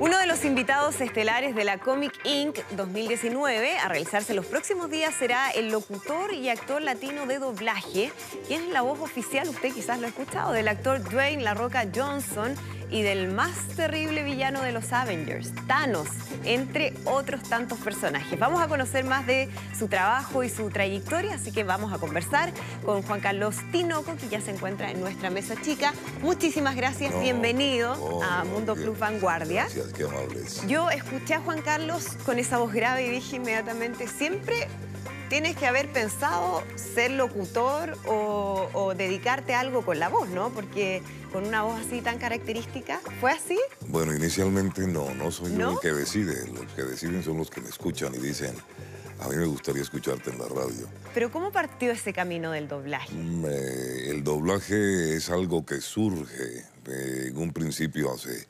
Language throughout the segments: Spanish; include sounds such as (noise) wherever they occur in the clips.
Uno de los invitados estelares de la Comic Inc. 2019 a realizarse los próximos días será el locutor y actor latino de doblaje, quien es la voz oficial, usted quizás lo ha escuchado, del actor Dwayne La Roca Johnson, y del más terrible villano de los Avengers, Thanos, entre otros tantos personajes. Vamos a conocer más de su trabajo y su trayectoria, así que vamos a conversar con Juan Carlos Tinoco, que ya se encuentra en nuestra mesa chica. Muchísimas gracias, bienvenido a Mundo Plus Club Vanguardia. Yo escuché a Juan Carlos con esa voz grave y dije inmediatamente, siempre tienes que haber pensado ser locutor o, dedicarte a algo con la voz, ¿no? Porque con una voz así tan característica, ¿fue así? Bueno, inicialmente no, no soy yo el que decide. Los que deciden son los que me escuchan y dicen, a mí me gustaría escucharte en la radio. Pero ¿cómo partió ese camino del doblaje? Mm, eh, el doblaje es algo que surge en un principio hace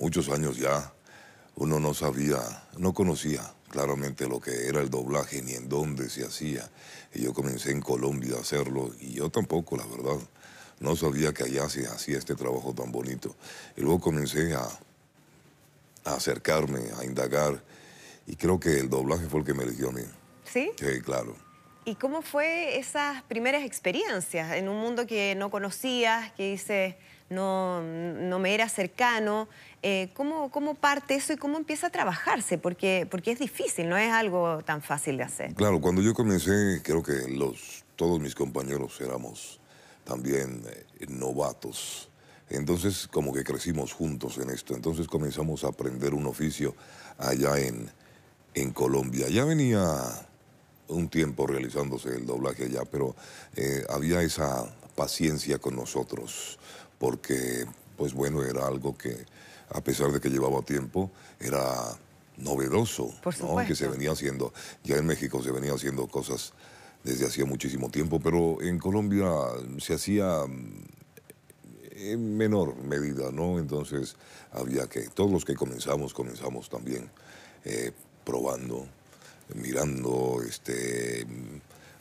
muchos años ya. Uno no sabía, no conocía claramente lo que era el doblaje, ni en dónde se hacía. Y yo comencé en Colombia a hacerlo y yo tampoco, la verdad, no sabía que allá se hacía este trabajo tan bonito. Y luego comencé a, a acercarme, a indagar y creo que el doblaje fue el que me eligió a mí. ¿Sí? Sí, claro. ¿Y cómo fue esas primeras experiencias en un mundo que no conocías, que dice no, no me era cercano? Eh, ¿cómo, parte eso y cómo empieza a trabajarse? Porque, porque es difícil, no es algo tan fácil de hacer. Claro, cuando yo comencé, creo que los, todos mis compañeros éramos también eh, novatos. Entonces, como que crecimos juntos en esto. Entonces comenzamos a aprender un oficio allá en, en Colombia. Ya venía un tiempo realizándose el doblaje allá, pero eh, había esa paciencia con nosotros, porque, pues bueno, era algo que, a pesar de que llevaba tiempo, era novedoso, que se venía haciendo, ya en México se venía haciendo cosas desde hacía muchísimo tiempo, pero en Colombia se hacía eh, en menor medida, ¿no? Entonces había que, todos los que comenzamos, comenzamos también eh, probando, mirando, este,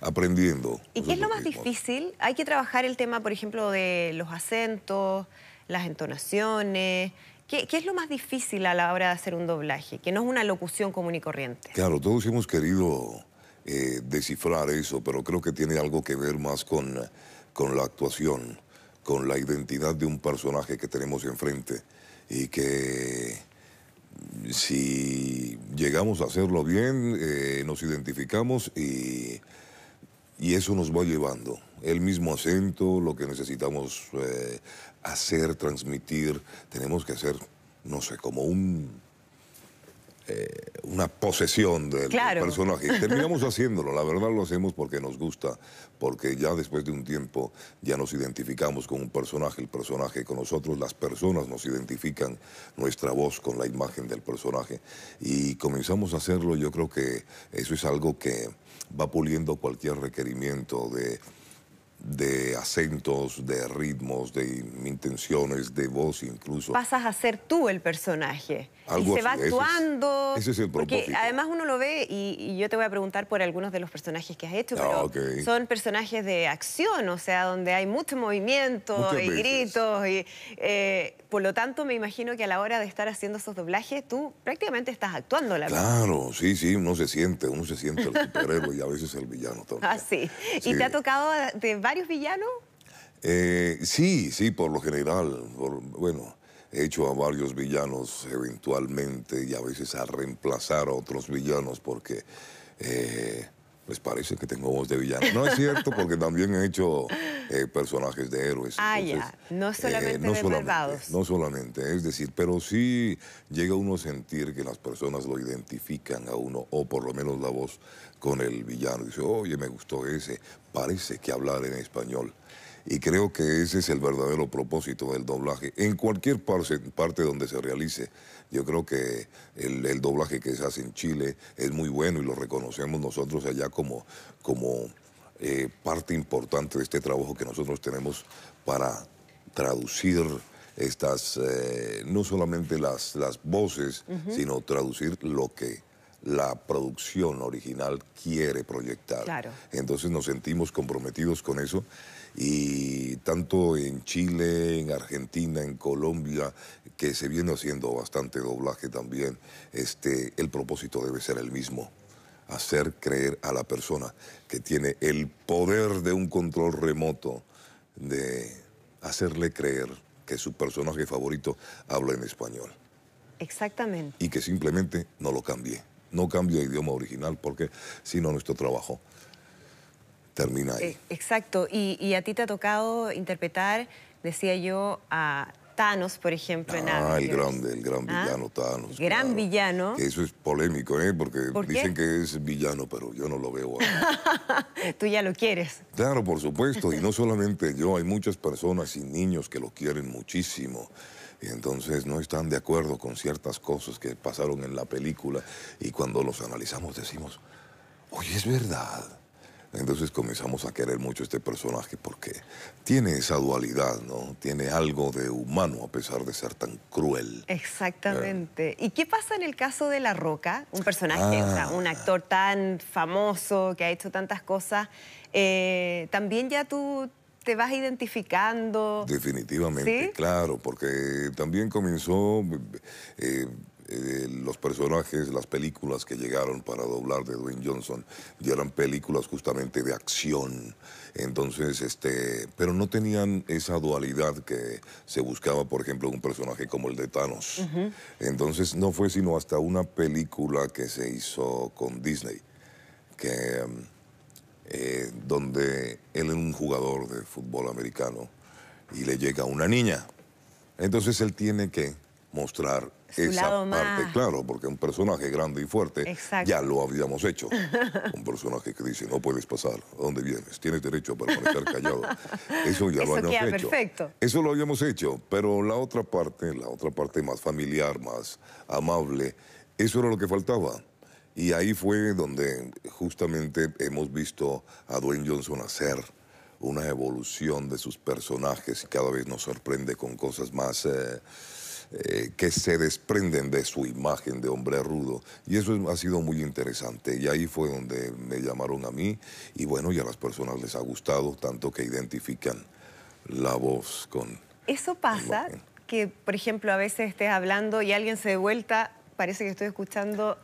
aprendiendo. ¿Y qué es lo más difícil? Hay que trabajar el tema, por ejemplo, de los acentos, las entonaciones. ¿Qué, es lo más difícil a la hora de hacer un doblaje? Que no es una locución común y corriente. Claro, todos hemos querido eh, descifrar eso, pero creo que tiene algo que ver más con, con la actuación, con la identidad de un personaje que tenemos enfrente y que si llegamos a hacerlo bien, eh, nos identificamos y, y, eso nos va llevando. El mismo acento, lo que necesitamos eh, hacer, transmitir, tenemos que hacer, no sé, como un eh, una posesión del personaje. (laughs) Terminamos haciéndolo, la verdad lo hacemos porque nos gusta, porque ya después de un tiempo ya nos identificamos con un personaje, el personaje con nosotros, las personas nos identifican nuestra voz con la imagen del personaje y comenzamos a hacerlo, yo creo que eso es algo que va puliendo cualquier requerimiento de de acentos, de ritmos, de intenciones, de voz incluso. Pasas a ser tú el personaje. y se va actuando. Ese es, el propósito. Porque además uno lo ve y, yo te voy a preguntar por algunos de los personajes que has hecho, ah, pero son personajes de acción, o sea, donde hay mucho movimiento y gritos. Y, eh, por lo tanto, me imagino que a la hora de estar haciendo esos doblajes, tú prácticamente estás actuando la Claro, sí, sí, uno se siente, uno se siente el superhéroe y a veces el villano también. (laughs) Ah, sí. Y te ha tocado de varios varios villanos? Eh, sí, sí, por lo general. bueno, he hecho a varios villanos eventualmente y a veces a reemplazar a otros villanos porque eh, pues parece que tengo voz de villano. No es cierto, porque también he hecho eh, personajes de héroes. Ah, ya, no eh, solamente de solamente, No solamente, es decir, pero sí llega uno a sentir que las personas lo identifican a uno, o por lo menos la voz, con el villano. Dice, oye, me gustó ese, parece que hablar en español. Y creo que ese es el verdadero propósito del doblaje. En cualquier parte, donde se realice, yo creo que el, doblaje que se hace en Chile es muy bueno y lo reconocemos nosotros allá como, como eh, parte importante de este trabajo que nosotros tenemos para traducir estas, eh, no solamente las, las voces, sino traducir lo que la producción original quiere proyectar. Entonces nos sentimos comprometidos con eso y tanto en Chile, en Argentina, en Colombia, que se viene haciendo bastante doblaje también, este, el propósito debe ser el mismo hacer creer a la persona que tiene el poder de un control remoto, de hacerle creer que su personaje favorito habla en español. Exactamente. Y que simplemente no lo cambie. No cambio idioma original porque si no nuestro trabajo termina ahí. Eh, exacto, y, a ti te ha tocado interpretar, decía yo, a Thanos, por ejemplo, ah, en Ah, el grande, el gran ¿Ah? villano Thanos. Gran villano. eso es polémico, ¿eh? Porque dicen que es villano, pero yo no lo veo. (laughs) Tú ya lo quieres. Claro, por supuesto, y no solamente yo, hay muchas personas y niños que lo quieren muchísimo y entonces no están de acuerdo con ciertas cosas que pasaron en la película y cuando los analizamos decimos, oye, es verdad. Entonces comenzamos a querer mucho este personaje porque tiene esa dualidad, ¿no? Tiene algo de humano a pesar de ser tan cruel. Exactamente. Eh. ¿Y qué pasa en el caso de La Roca? Un personaje, un ah. actor tan famoso que ha hecho tantas cosas. Eh, también ya tú te vas identificando. Definitivamente, claro, porque también comenzó eh, eh, los personajes, las películas que llegaron para doblar de Dwayne Johnson, ya eran películas justamente de acción. Entonces, este, pero no tenían esa dualidad que se buscaba, por ejemplo, un personaje como el de Thanos. Entonces, no fue sino hasta una película que se hizo con Disney, que... Um, eh, donde él es un jugador de fútbol americano y le llega una niña. Entonces él tiene que mostrar esa parte, claro, porque un personaje grande y fuerte ya lo habíamos hecho. (laughs) un personaje que dice, no puedes pasar, ¿a dónde vienes? Tienes derecho a permanecer (laughs) callado. Eso ya lo habíamos hecho. Eso lo habíamos hecho, pero la otra parte, la otra parte más familiar, más amable, eso era lo que faltaba. Y ahí fue donde justamente hemos visto a Dwayne Johnson hacer una evolución de sus personajes y cada vez nos sorprende con cosas más eh, eh, que se desprenden de su imagen de hombre rudo. Y eso ha sido muy interesante. Y ahí fue donde me llamaron a mí y bueno, y a las personas les ha gustado tanto que identifican la voz con... Eso pasa que, por ejemplo, a veces estés hablando y alguien se de vuelta, parece que estoy escuchando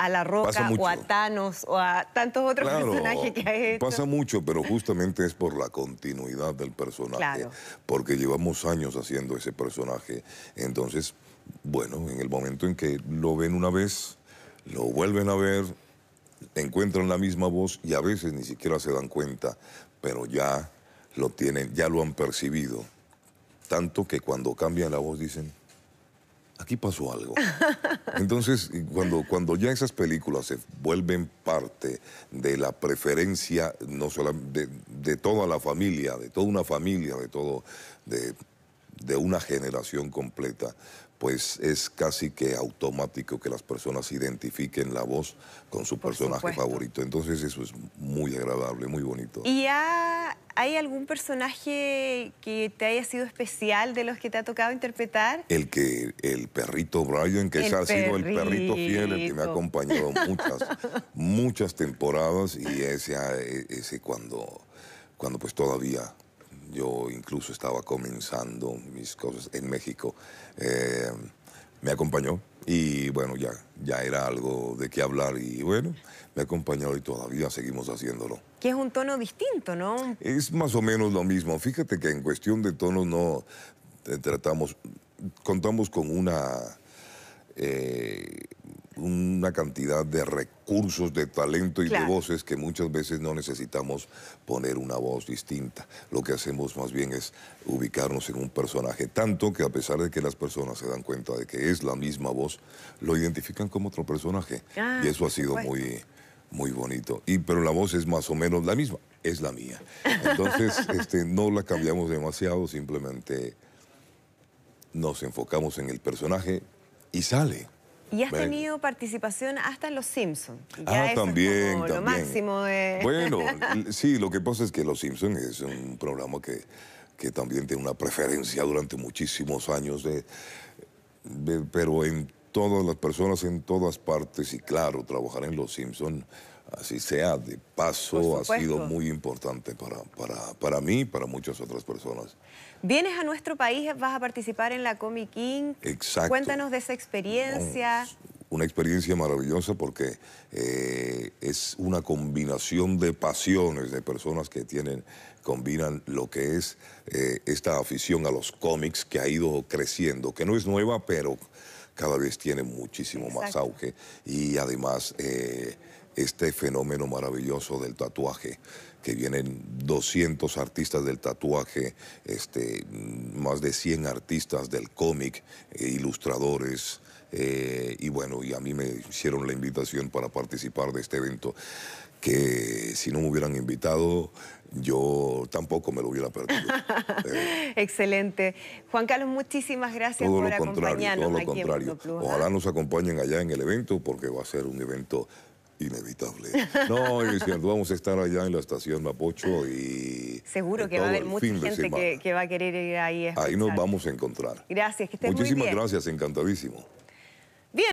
a La Roca o a Thanos o a tantos otros personajes que hay. Pasa mucho, pero justamente es por la continuidad del personaje, porque llevamos años haciendo ese personaje. Entonces, bueno, en el momento en que lo ven una vez, lo vuelven a ver, encuentran la misma voz y a veces ni siquiera se dan cuenta, pero ya lo tienen, ya lo han percibido. Tanto que cuando cambian la voz dicen, aquí pasó algo. Entonces, cuando, cuando ya esas películas se vuelven parte de la preferencia, no de, toda la familia, de toda una familia, de todo, de una generación completa, pues es casi que automático que las personas identifiquen la voz con su personaje favorito. Entonces eso es muy agradable, muy bonito. ¿Y hay algún personaje que te haya sido especial de los que te ha tocado interpretar? El que el perrito Brian, que ha sido el perrito fiel, el que me ha acompañado (laughs) muchas, muchas temporadas y ese, ese cuando, cuando pues todavía yo incluso estaba comenzando mis cosas en México, eh, me acompañó y bueno, ya, ya era algo de qué hablar y bueno, me acompañó y todavía seguimos haciéndolo. Que es un tono distinto, ¿no? Es más o menos lo mismo. Fíjate que en cuestión de tonos no eh, tratamos, contamos con una... Eh, una cantidad de recursos, de talento y de voces que muchas veces no necesitamos poner una voz distinta. Lo que hacemos más bien es ubicarnos en un personaje, tanto que a pesar de que las personas se dan cuenta de que es la misma voz, lo identifican como otro personaje. y ah, eso ha sido muy, muy bonito. Y, pero la voz es más o menos la misma, es la mía. Entonces (laughs) este, no la cambiamos demasiado, simplemente nos enfocamos en el personaje y sale. Y has tenido participación hasta en Los Simpsons. ah, también, Lo máximo de... (laughs) Bueno, sí, lo que pasa es que Los Simpsons es un programa que, también tiene una preferencia durante muchísimos años, de, pero en todas las personas, en todas partes, y claro, trabajar en Los Simpsons, así sea, de paso, ha sido muy importante para, para, para mí y para muchas otras personas. Vienes a nuestro país, vas a participar en la Comic King. Cuéntanos de esa experiencia. una experiencia maravillosa porque eh, es una combinación de pasiones de personas que tienen combinan lo que es eh, esta afición a los cómics que ha ido creciendo, que no es nueva, pero cada vez tiene muchísimo más auge y además eh, este fenómeno maravilloso del tatuaje, que vienen 200 artistas del tatuaje, este, más de 100 artistas del cómic, eh, ilustradores, eh, y bueno, y a mí me hicieron la invitación para participar de este evento, que si no me hubieran invitado, yo tampoco me lo hubiera perdido. (laughs) Eh, Excelente. Juan Carlos, muchísimas gracias por acompañarnos. Contrario, todo lo contrario. ¿ah? Ojalá nos acompañen allá en el evento porque va a ser un evento inevitable. No, es cierto, vamos a estar allá en la estación Mapocho y... Seguro que va a haber mucha gente que, va a querer ir ahí. ahí nos vamos a encontrar. Gracias, que estés Muchísimas muy bien. gracias, encantadísimo.